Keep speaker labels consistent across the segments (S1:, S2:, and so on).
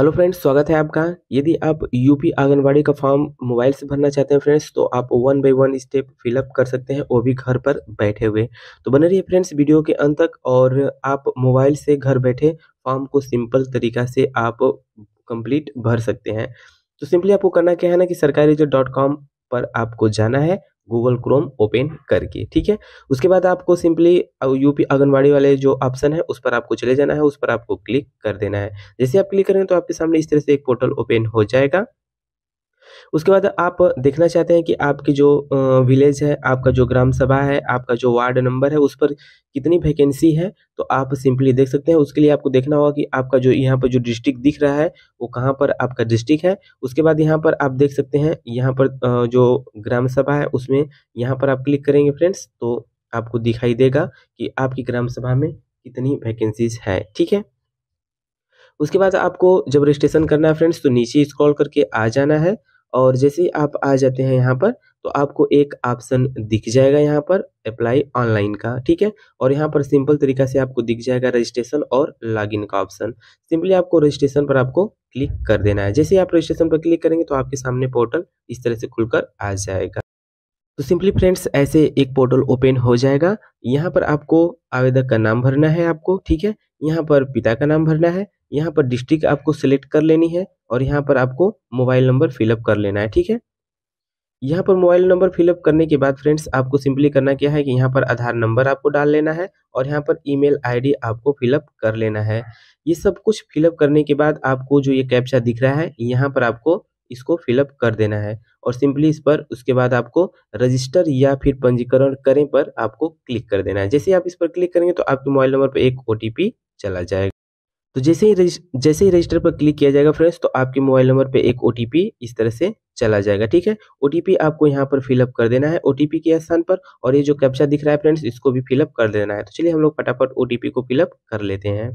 S1: hello friends स्वागत है आपका यदि आप यूपी आंगनबाड़ी का फॉर्म मोबाइल से भरना चाहते हैं फ्रेंड्स तो आप one by one step fill up कर सकते हैं वो भी घर पर बैठे हुए तो बने रहिए फ्रेंड्स वीडियो के अंत तक और आप मोबाइल से घर बैठे फॉर्म को सिंपल तरीका से आप कंप्लीट भर सकते हैं तो सिंपली आपको करना क्या है ना कि सरकारी जो डॉट कॉम पर आपको जाना है गूगल क्रोम ओपन करके ठीक है उसके बाद आपको सिंपली यूपी आंगनबाड़ी वाले जो ऑप्शन है उस पर आपको चले जाना है उस पर आपको क्लिक कर देना है जैसे आप क्लिक करेंगे तो आपके सामने इस तरह से एक पोर्टल ओपन हो जाएगा उसके बाद आप देखना चाहते हैं कि आपकी जो विलेज है आपका जो ग्राम सभा है आपका जो वार्ड नंबर है उस पर कितनी वैकेंसी है तो आप सिंपली देख सकते हैं उसके लिए आपको देखना होगा कि आपका जो यहाँ पर जो डिस्ट्रिक्ट दिख रहा है वो कहाँ पर आपका डिस्ट्रिक्ट है उसके बाद यहाँ पर आप देख सकते हैं यहाँ पर जो ग्राम सभा है उसमें यहाँ पर आप क्लिक करेंगे फ्रेंड्स तो आपको दिखाई देगा कि आपकी ग्राम सभा में कितनी वैकेंसीज है ठीक है उसके बाद आपको जब रजिस्ट्रेशन करना है फ्रेंड्स तो नीचे स्क्रॉल करके आ जाना है और जैसे ही आप आ जाते हैं यहाँ पर तो आपको एक ऑप्शन दिख जाएगा यहाँ पर अप्लाई ऑनलाइन का ठीक है और यहाँ पर सिंपल तरीका से आपको दिख जाएगा रजिस्ट्रेशन और लॉगिन का ऑप्शन सिंपली आपको रजिस्ट्रेशन पर आपको क्लिक कर देना है जैसे आप रजिस्ट्रेशन पर क्लिक करेंगे तो आपके सामने पोर्टल इस तरह से खुलकर आ जाएगा तो सिंपली फ्रेंड्स ऐसे एक पोर्टल ओपन हो जाएगा यहाँ पर आपको आवेदक का नाम भरना है आपको ठीक है यहाँ पर पिता का नाम भरना है यहाँ पर डिस्ट्रिक्ट आपको सिलेक्ट कर लेनी है और यहाँ पर आपको मोबाइल नंबर फिलअप कर लेना है ठीक है यहाँ पर मोबाइल नंबर फिलअप करने के बाद फ्रेंड्स आपको सिंपली करना क्या है कि यहाँ पर आधार नंबर आपको डाल लेना है और यहाँ पर ईमेल आईडी आपको फिलअप कर लेना है ये सब कुछ फिलअप करने के बाद आपको जो ये कैप्चा दिख रहा है यहाँ पर आपको इसको फिलअप कर देना है और सिंपली इस पर उसके बाद आपको रजिस्टर या फिर पंजीकरण करें पर आपको क्लिक कर देना है जैसे आप इस पर क्लिक करेंगे तो आपके मोबाइल नंबर पर एक ओ चला जाएगा तो जैसे ही जैसे ही रजिस्टर पर क्लिक किया जाएगा फ्रेंड्स तो आपके मोबाइल नंबर पे एक ओ इस तरह से चला जाएगा ठीक है ओ आपको यहाँ पर फिलअप कर देना है ओ के स्थान पर और ये जो कैप्चा दिख रहा है फ्रेंड्स इसको भी फिलअप कर देना है तो चलिए हम लोग फटाफट ओ को फिलअप कर लेते हैं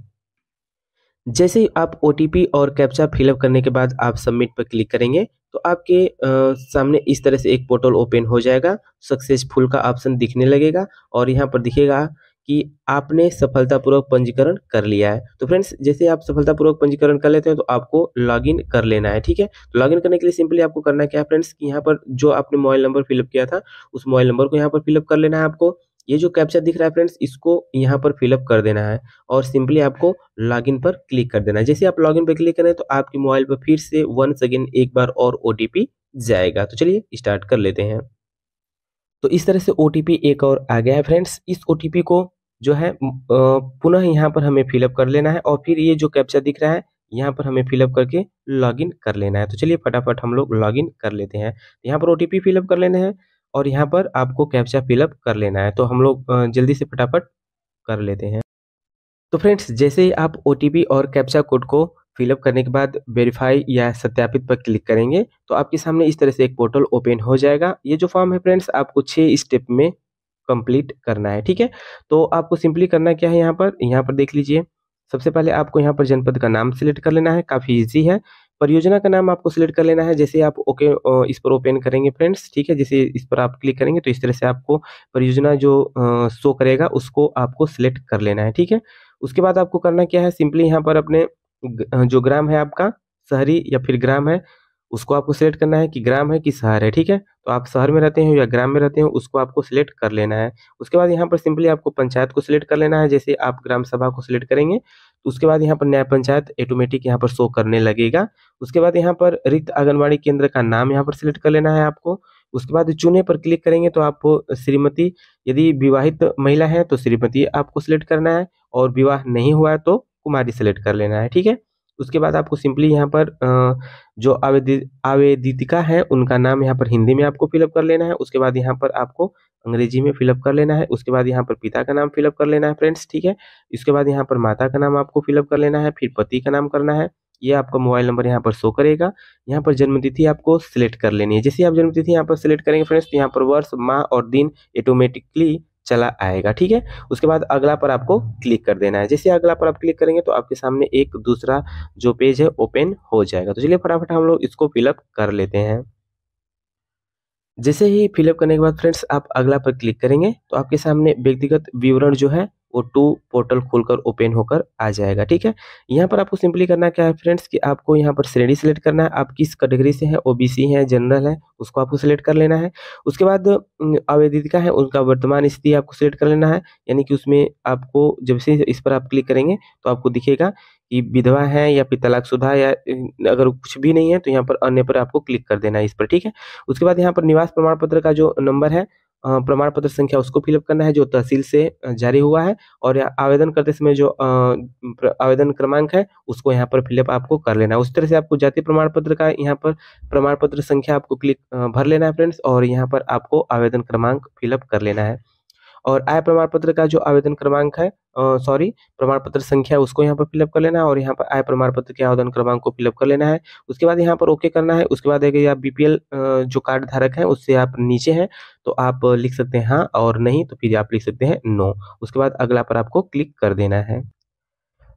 S1: जैसे ही आप ओ और कैप्चा फिलअप करने के बाद आप सबमिट पर क्लिक करेंगे तो आपके आ, सामने इस तरह से एक पोर्टल ओपन हो जाएगा सक्सेसफुल का ऑप्शन दिखने लगेगा और यहाँ पर दिखेगा कि आपने सफलतापूर्वक पंजीकरण कर लिया है तो फ्रेंड्स जैसे आप सफलतापूर्वक पंजीकरण कर लेते हैं तो आपको लॉगिन कर लेना है ठीक है तो लॉगिन करने के लिए सिंपली आपको करना क्या है फ्रेंड्स कि यहाँ पर जो आपने मोबाइल नंबर फिलअप किया था उस मोबाइल नंबर को यहाँ पर फिलअप कर लेना है आपको ये जो कैप्चर दिख रहा है फ्रेंड्स इसको यहाँ पर फिलअप कर देना है और सिंपली आपको लॉगिन पर क्लिक कर देना है जैसे आप लॉगिन पर क्लिक करें तो आपके मोबाइल पर फिर से वन सेकेंड एक बार और ओ जाएगा तो चलिए स्टार्ट कर लेते हैं तो इस तरह से ओ एक और आ गया है फ्रेंड्स इस ओ को जो है पुनः यहाँ पर हमें फिलअप कर लेना है और फिर ये जो कैप्चा दिख रहा है यहाँ पर हमें फिलअप करके लॉगिन कर लेना है तो चलिए फटाफट हम लोग लॉगिन कर लेते हैं यहाँ पर ओ टी फिलअप कर लेना है और यहाँ पर आपको कैप्चा फिलअप कर लेना है तो हम लोग जल्दी से फटाफट कर लेते हैं तो फ्रेंड्स जैसे ही आप ओ और कैप्चा कोड को फिलअप करने के बाद वेरीफाई या सत्यापित पर क्लिक करेंगे तो आपके सामने इस तरह से एक पोर्टल ओपन हो जाएगा ये जो फॉर्म है फ्रेंड्स आपको छः स्टेप में कंप्लीट करना है ठीक है तो आपको सिंपली करना क्या है यहाँ पर यहाँ पर देख लीजिए सबसे पहले आपको यहाँ पर जनपद का नाम सिलेक्ट कर लेना है काफ़ी ईजी है परियोजना का नाम आपको सिलेक्ट कर लेना है जैसे आप ओके इस पर ओपन करेंगे फ्रेंड्स ठीक है जैसे इस पर आप क्लिक करेंगे तो इस तरह से आपको परियोजना जो शो करेगा उसको आपको सिलेक्ट कर लेना है ठीक है उसके बाद आपको करना क्या है सिंपली यहाँ पर अपने जो ग्राम है आपका शहरी या फिर ग्राम है उसको आपको सिलेक्ट करना है कि ग्राम है कि शहर है ठीक है तो आप शहर में रहते हो या ग्राम में रहते हैं उसको आपको सिलेक्ट कर लेना है उसके बाद यहाँ पर सिंपली आपको पंचायत को सिलेक्ट कर लेना है जैसे आप ग्राम सभा को सिलेक्ट करेंगे तो उसके बाद यहाँ पर न्याय पंचायत ऑटोमेटिक यहाँ पर शो करने लगेगा उसके बाद यहाँ पर रिक्त आंगनबाड़ी केंद्र का नाम यहाँ पर सिलेक्ट कर लेना है आपको उसके बाद चुने पर क्लिक करेंगे तो आपको श्रीमती यदि विवाहित महिला है तो श्रीमती आपको सिलेक्ट करना है और विवाह नहीं हुआ है तो कुमारी सेलेक्ट कर लेना है ठीक है उसके बाद आपको सिंपली यहाँ पर जो आवेदित आवेदितिका है उनका नाम यहाँ पर हिंदी में आपको फिलअप कर लेना है उसके बाद यहाँ पर आपको अंग्रेजी में फिलअप कर लेना है उसके बाद यहाँ पर पिता का नाम फिलअप कर लेना है फ्रेंड्स ठीक है इसके बाद यहाँ पर माता का नाम आपको फिलअप कर लेना है फिर पति का नाम करना है ये आपका मोबाइल नंबर यहाँ पर शो करेगा यहाँ पर जन्मतिथि आपको सिलेक्ट कर लेनी है जैसे आप जन्मतिथि यहाँ पर सिलेक्ट करेंगे फ्रेंड्स तो यहाँ पर वर्ष माह और दिन ऑटोमेटिकली चला आएगा ठीक है उसके बाद अगला पर आपको क्लिक कर देना है जैसे अगला पर आप क्लिक करेंगे तो आपके सामने एक दूसरा जो पेज है ओपन हो जाएगा तो चलिए फटाफट हम लोग इसको फिलअप कर लेते हैं जैसे ही फिलअप करने के बाद फ्रेंड्स आप अगला पर क्लिक करेंगे तो आपके सामने व्यक्तिगत विवरण जो है वो टू पोर्टल खोलकर ओपन होकर आ जाएगा ठीक है यहाँ पर आपको सिंपली करना क्या है फ्रेंड्स कि आपको यहाँ पर श्रेणी सेलेक्ट करना है आप किस कैटेगरी से हैं ओबीसी हैं जनरल है उसको आपको सिलेक्ट कर लेना है उसके बाद आवेदिका है उनका वर्तमान स्थिति आपको सिलेक्ट कर लेना है यानी कि उसमें आपको जब से इस पर आप क्लिक करेंगे तो आपको दिखेगा कि विधवा है या फिर तलाकशुदा या अगर कुछ भी नहीं है तो यहाँ पर अन्य पर आपको क्लिक कर देना है इस पर ठीक है उसके बाद यहाँ पर निवास प्रमाण पत्र का जो नंबर है प्रमाण पत्र संख्या उसको फिलअप करना है जो तहसील से जारी हुआ है और आवेदन करते समय जो आवेदन क्रमांक है उसको यहाँ पर फिलअप आपको कर लेना है उस तरह से आपको जाति प्रमाण पत्र का यहाँ पर प्रमाण पत्र संख्या आपको क्लिक भर लेना है फ्रेंड्स और यहाँ पर आपको आवेदन क्रमांक फिलअप कर लेना है और आय प्रमाण पत्र का जो आवेदन क्रमांक है सॉरी प्रमाण पत्र संख्या उसको यहाँ पर फिलअप कर लेना है और यहाँ पर आय प्रमाण पत्र के आवेदन क्रमांक को फिलअप कर लेना है उसके बाद यहाँ पर ओके करना है उसके बाद अगर आप बीपीएल जो कार्ड धारक है उससे आप नीचे हैं तो आप लिख सकते हैं हाँ और नहीं तो फिर आप लिख सकते हैं नो उसके बाद अगला पर आपको क्लिक कर देना है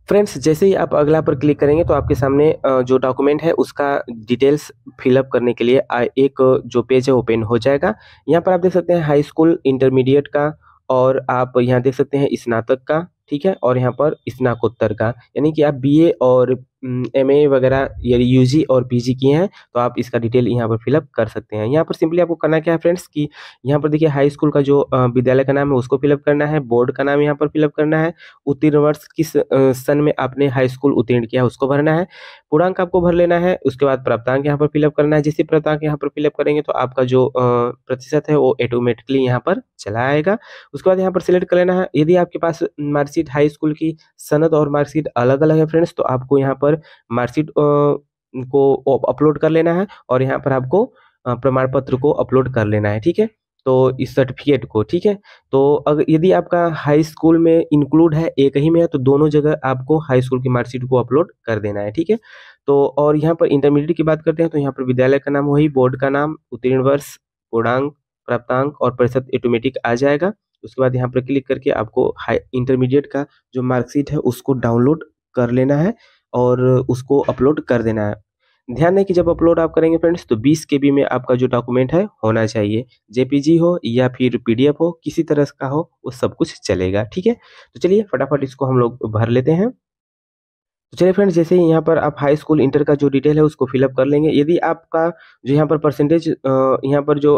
S1: फ्रेंड्स जैसे ही आप अगला पर क्लिक करेंगे तो आपके सामने जो डॉक्यूमेंट है उसका डिटेल्स फिलअप करने के लिए एक जो पेज है ओपन हो जाएगा यहाँ पर आप देख सकते हैं हाई स्कूल इंटरमीडिएट का और आप यहाँ देख सकते हैं स्नातक का ठीक है और यहाँ पर स्नाकोत्तर का यानी कि आप बीए और एम ए वगैरह यानी यू जी और पी जी किए हैं तो आप इसका डिटेल यहाँ पर फिलअप कर सकते हैं यहाँ पर सिंपली आपको करना क्या है फ्रेंड्स कि यहाँ पर देखिए हाई स्कूल का जो विद्यालय का नाम है उसको फिलअप करना है बोर्ड का नाम यहाँ पर फिलअप करना है उत्तीर्ण वर्ष किस सन में आपने हाई स्कूल उत्तीर्ण किया है उसको भरना है पूर्णांक आपको भर लेना है उसके बाद प्राप्तांक यहाँ पर फिलअप करना है जैसे प्राप्तांक यहाँ पर फिलअप करेंगे तो आपका जो प्रतिशत है वो ऑटोमेटिकली यहाँ पर चला आएगा उसके बाद यहाँ पर सिलेक्ट कर लेना है यदि आपके पास मार्कशीट हाई स्कूल की सनद और मार्कशीट अलग अलग है फ्रेंड्स तो आपको यहाँ पर पर मार्कशीट को अपलोड कर लेना है और यहाँ पर आपको प्रमाण पत्र को अपलोड कर लेना है ठीक है तो इस सर्टिफिकेट को ठीक है तो अगर यदि आपका हाई स्कूल में इंक्लूड है एक ही में है तो दोनों जगह आपको हाई स्कूल की मार्कशीट को अपलोड कर देना है ठीक है तो और यहाँ पर इंटरमीडिएट की बात करते हैं तो यहाँ पर विद्यालय का नाम वही बोर्ड का नाम उत्तीर्ण वर्ष पूर्णांक प्राप्तांक और परिषद ऑटोमेटिक आ जाएगा उसके बाद यहाँ पर क्लिक करके आपको हाई इंटरमीडिएट का जो मार्कशीट है उसको डाउनलोड कर लेना है और उसको अपलोड कर देना है ध्यान दें कि जब अपलोड आप करेंगे फ्रेंड्स तो 20 के में आपका जो डॉक्यूमेंट है होना चाहिए जेपीजी हो या फिर पीडीएफ हो किसी तरह का हो वो सब कुछ चलेगा ठीक है तो चलिए फटाफट इसको हम लोग भर लेते हैं तो चलिए फ्रेंड्स जैसे ही यहाँ पर आप हाई स्कूल इंटर का जो डिटेल है उसको फिलअप कर लेंगे यदि आपका जो यहाँ पर परसेंटेज यहाँ पर जो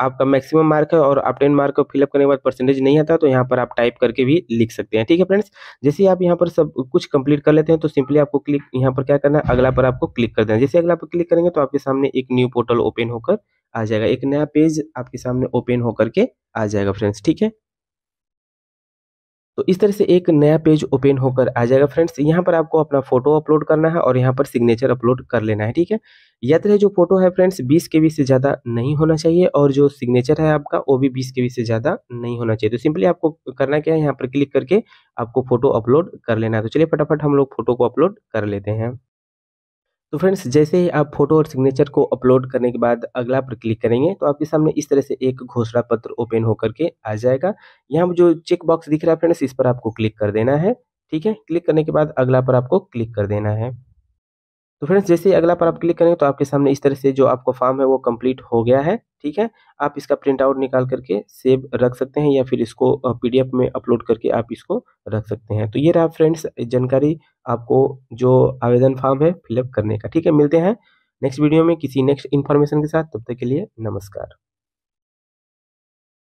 S1: आपका मैक्सिमम मार्क है और आप टेन मार्क को फिलअप करने के बाद परसेंटेज नहीं आता तो यहाँ पर आप टाइप करके भी लिख सकते हैं ठीक है फ्रेंड्स जैसे आप यहाँ पर सब कुछ कंप्लीट कर लेते हैं तो सिंपली आपको क्लिक यहाँ पर क्या करना है अगला पर आपको क्लिक कर देना है जैसे अगला पर क्लिक करेंगे तो आपके सामने एक न्यू पोर्टल ओपन होकर आ जाएगा एक नया पेज आपके सामने ओपन होकर के आ जाएगा फ्रेंड्स ठीक है तो इस तरह से एक नया पेज ओपन होकर आ जाएगा फ्रेंड्स यहाँ पर आपको अपना फोटो अपलोड करना है और यहाँ पर सिग्नेचर अपलोड कर लेना है ठीक है या तो जो फोटो है फ्रेंड्स बीस के से ज़्यादा नहीं होना चाहिए और जो सिग्नेचर है आपका वो भी बीस के से ज़्यादा नहीं होना चाहिए तो सिंपली आपको करना क्या है यहाँ पर क्लिक करके आपको फोटो अपलोड कर लेना है तो चलिए फटाफट हम लोग फोटो को अपलोड कर लेते हैं तो फ्रेंड्स जैसे ही आप फोटो और सिग्नेचर को अपलोड करने के बाद अगला पर क्लिक करेंगे तो आपके सामने इस तरह से एक घोषणा पत्र ओपन होकर के आ जाएगा यहाँ जो चेक बॉक्स दिख रहा है फ्रेंड्स इस पर आपको क्लिक कर देना है ठीक है क्लिक करने के बाद अगला पर आपको क्लिक कर देना है तो फ्रेंड्स जैसे ही अगला पर आप क्लिक करेंगे तो आपके सामने इस तरह से जो आपको फॉर्म है वो कंप्लीट हो गया है ठीक है आप इसका प्रिंट आउट निकाल करके सेव रख सकते हैं या फिर इसको पीडीएफ में अपलोड करके आप इसको रख सकते हैं तो ये रहा फ्रेंड्स जानकारी आपको जो आवेदन फॉर्म है फिलअप करने का ठीक है मिलते हैं नेक्स्ट वीडियो में किसी नेक्स्ट इन्फॉर्मेशन के साथ तब तक के लिए नमस्कार